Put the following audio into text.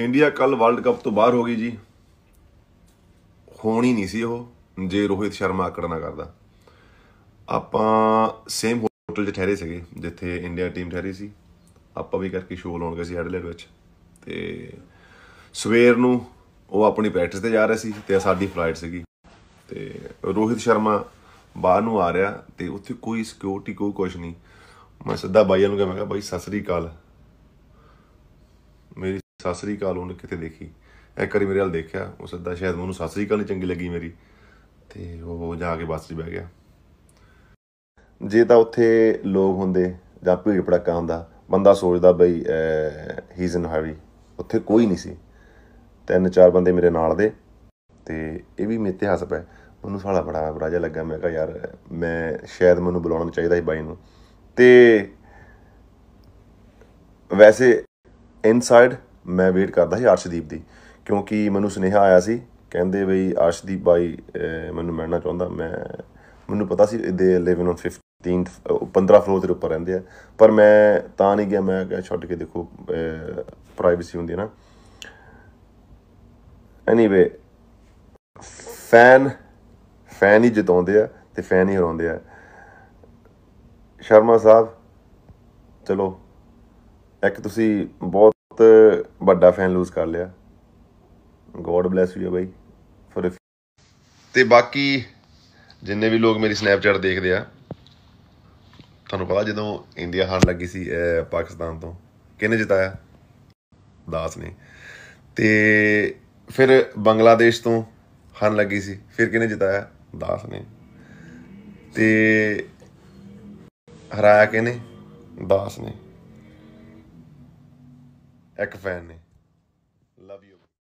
India ਕੱਲ world cup ਤੋਂ ਬਾਹਰ ਹੋ ਗਈ ਜੀ ਹੋਣੀ ਨਹੀਂ ਸੀ ਉਹ ਜੇ ਰੋਹਿਤ ਸ਼ਰਮਾ ਆਕੜ ਨਾ ਕਰਦਾ ਆਪਾਂ ਸੇਮ ਹੋਟਲ 'ਚ ਠਹਿਰੇ ਸੀਗੇ ਜਿੱਥੇ ਇੰਡੀਆ ਟੀਮ ਠਹਿਰੀ ਸੀ ਆਪਾਂ ਵੀ ਕਰਕੇ ਸ਼ੋਅ ਲਾਉਣ ਗਏ ਸੀ ਹੈਡਲਾਈਟ ਵਿੱਚ ਤੇ ਸਵੇਰ ਨੂੰ ਉਹ ਆਪਣੀ ਪ੍ਰੈਕਟਿਸ ਤੇ ਜਾ ਰਿਹਾ ਸੀ ਤੇ ਸਾਡੀ ਫਲਾਈਟ ਸੀਗੀ ਤੇ ਰੋਹਿਤ ਸ਼ਰਮਾ ਬਾਹਰ ਨੂੰ ਆ ਰਿਹਾ ਤੇ ਉੱਥੇ ਕੋਈ ਸਿਕਿਉਰਿਟੀ ਕੋਈ ਕੁਝ ਨਹੀਂ ਮੈਂ ਸਿੱਧਾ ਬਾਈਆਂ ਨੂੰ ਕਿਹਾ ਮੈਂ ਕਿਹਾ ਬਾਈ ਸਸਰੀ ਕਾਲ ਸਤਿ ਸ੍ਰੀ ਅਕਾਲ ਉਹਨੇ ਕਿਤੇ ਦੇਖੀ ਇੱਕ ਵਾਰੀ ਮੇਰੇ ਹਾਲ ਦੇਖਿਆ ਉਹ ਸਦਾ ਸ਼ਾਇਦ ਉਹਨੂੰ ਸਤਿ ਸ੍ਰੀ ਅਕਾਲ ਨਹੀਂ ਚੰਗੀ ਲੱਗੀ ਮੇਰੀ ਤੇ ਉਹ ਜਾ ਕੇ ਬੱਸ 'ਚ ਬਹਿ ਗਿਆ ਜੇ ਤਾਂ ਉੱਥੇ ਲੋਕ ਹੁੰਦੇ ਜਾਂ ਭੀੜ ਭੜਕਾ ਹੁੰਦਾ ਬੰਦਾ ਸੋਚਦਾ ਬਈ ਹੀ ਇਜ਼ ਇਨ ਹਰੀ ਉੱਥੇ ਕੋਈ ਨਹੀਂ ਸੀ ਤਿੰਨ ਚਾਰ ਬੰਦੇ ਮੇਰੇ ਨਾਲ ਦੇ ਤੇ ਇਹ ਵੀ ਮੇਰੇ ਇਤਿਹਾਸ ਪੈ ਉਹਨੂੰ ਸਾਲਾ ਬੜਾ ਬੁਰਾ ਜਿਹਾ ਲੱਗਾ ਮੈਂ ਕਿਹਾ ਯਾਰ ਮੈਂ ਸ਼ਾਇਦ ਮੈਨੂੰ ਬੁਲਾਉਣਾ ਚਾਹੀਦਾ ਸੀ ਬਾਈ ਨੂੰ ਤੇ ਵੈਸੇ ਇਨਸਾਈਡ ਮੈਂ ਵੇਟ ਕਰਦਾ ਸੀ ਅਰਸ਼ਦੀਪ ਦੀ ਕਿਉਂਕਿ ਮੈਨੂੰ ਸੁਨੇਹਾ ਆਇਆ ਸੀ ਕਹਿੰਦੇ ਬਈ ਅਰਸ਼ਦੀਪ ਬਾਈ ਮੈਨੂੰ ਮਿਲਣਾ ਚਾਹੁੰਦਾ ਮੈਂ ਮੈਨੂੰ ਪਤਾ ਸੀ ਦੇ 11 ਔਨ 15th 15 ਫਲੋਰ ਦੇ ਉੱਪਰ ਰਹਿੰਦੇ ਆ ਪਰ ਮੈਂ ਤਾਂ ਨਹੀਂ ਗਿਆ ਮੈਂ ਕਿਹਾ ਛੱਡ ਕੇ ਦੇਖੋ ਪ੍ਰਾਈਵੇਸੀ ਹੁੰਦੀ ਹੈ ਨਾ ਐਨੀਵੇ ਫੈਨ ਫੈਨ ਹੀ ਜਿਤਾਉਂਦੇ ਆ ਤੇ ਫੈਨ ਹੀ ਹਰਾਉਂਦੇ ਆ ਸ਼ਰਮਾ ਸਾਹਿਬ ਚਲੋ ਇੱਕ ਤੁਸੀਂ ਬਹੁਤ ਬਹੁਤ ਵੱਡਾ ਫੈਨ ਲੂਜ਼ ਕਰ ਲਿਆ ਗੋਡ ਬlesਸ ਯੂ ਬਾਈ ਫॉर ਤੇ ਬਾਕੀ ਜਿੰਨੇ ਵੀ ਲੋਕ ਮੇਰੀ ਸਨੈਪਚੈਟ ਦੇਖਦੇ ਆ ਤੁਹਾਨੂੰ ਪਤਾ ਜਦੋਂ ਇੰਡੀਆ ਹਾਰ ਲੱਗੀ ਸੀ ਪਾਕਿਸਤਾਨ ਤੋਂ ਕਿਹਨੇ ਜਿਤਾਇਆ ਦਾਸ ਨੇ ਤੇ ਫਿਰ ਬੰਗਲਾਦੇਸ਼ ਤੋਂ ਹਾਰ ਲੱਗੀ ਸੀ ਫਿਰ ਕਿਹਨੇ ਜਿਤਾਇਆ ਦਾਸ ਨੇ ਤੇ ਹਰਾਇਆ ਕਿਹਨੇ ਦਾਸ ਨੇ Ekvani. Love you.